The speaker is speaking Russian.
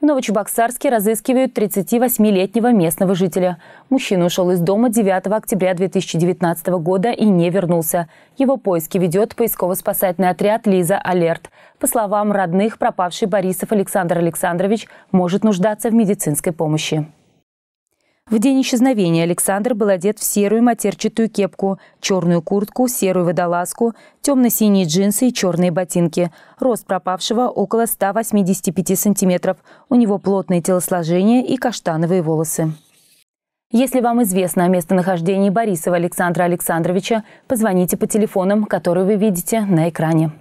В Новочебоксарске разыскивают 38-летнего местного жителя. Мужчина ушел из дома 9 октября 2019 года и не вернулся. Его поиски ведет поисково-спасательный отряд «Лиза Алерт». По словам родных, пропавший Борисов Александр Александрович может нуждаться в медицинской помощи. В день исчезновения Александр был одет в серую матерчатую кепку, черную куртку, серую водолазку, темно-синие джинсы и черные ботинки. Рост пропавшего около 185 сантиметров. У него плотное телосложение и каштановые волосы. Если вам известно о местонахождении Борисова Александра Александровича, позвоните по телефонам, которые вы видите на экране.